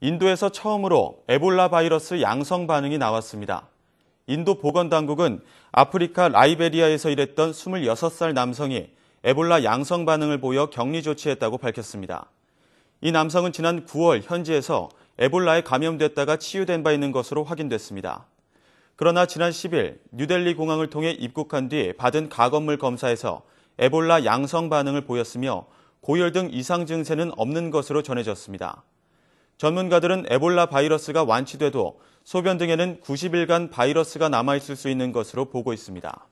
인도에서 처음으로 에볼라 바이러스 양성 반응이 나왔습니다. 인도 보건당국은 아프리카 라이베리아에서 일했던 26살 남성이 에볼라 양성 반응을 보여 격리 조치했다고 밝혔습니다. 이 남성은 지난 9월 현지에서 에볼라에 감염됐다가 치유된 바 있는 것으로 확인됐습니다. 그러나 지난 10일 뉴델리 공항을 통해 입국한 뒤 받은 가건물 검사에서 에볼라 양성 반응을 보였으며 고열 등 이상 증세는 없는 것으로 전해졌습니다. 전문가들은 에볼라 바이러스가 완치돼도 소변 등에는 90일간 바이러스가 남아있을 수 있는 것으로 보고 있습니다.